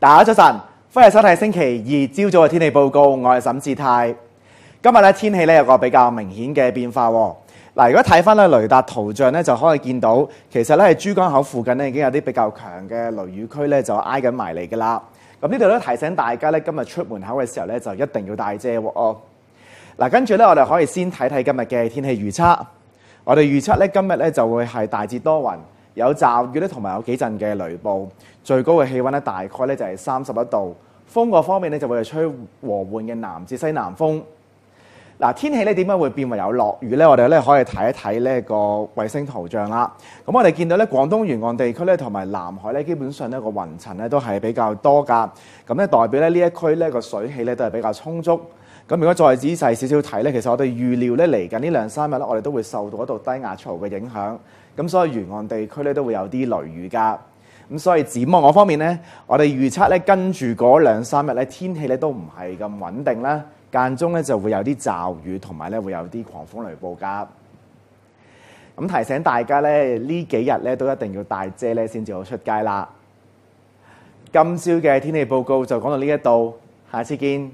大家早晨，欢迎收睇星期二朝早嘅天气报告，我系沈志泰。今日咧天气咧有个比较明显嘅变化。嗱，如果睇翻咧雷达图像咧，就可以见到，其实咧喺珠江口附近咧已经有啲比较强嘅雷雨区咧就挨紧埋嚟噶啦。咁呢度咧提醒大家咧，今日出门口嘅时候咧就一定要带遮喎。嗱，跟住咧我哋可以先睇睇今日嘅天气预测。我哋预测咧今日咧就会系大致多云。有骤雨咧，同埋有幾陣嘅雷暴，最高嘅氣温咧，大概咧就係三十一度。風個方面咧，就會系吹和緩嘅南至西南風。嗱，天氣咧點解會變為有落雨咧？我哋咧可以睇一睇呢個衛星圖像啦。咁我哋見到咧，廣東沿岸地區咧，同埋南海咧，基本上呢個雲層咧都係比較多噶。咁咧代表咧呢一區咧個水氣咧都係比較充足。咁如果再仔細少少睇咧，其實我哋預料咧嚟緊呢兩三日咧，我哋都會受到一度低壓槽嘅影響，咁所以沿岸地區咧都會有啲雷雨噶。咁所以展望我方面咧，我哋預測咧跟住嗰兩三日咧天氣咧都唔係咁穩定啦，間中咧就會有啲驟雨同埋咧會有啲狂風雷暴噶。咁提醒大家咧，呢幾日咧都一定要帶遮咧先至好出街啦。今朝嘅天氣報告就講到呢一度，下次見。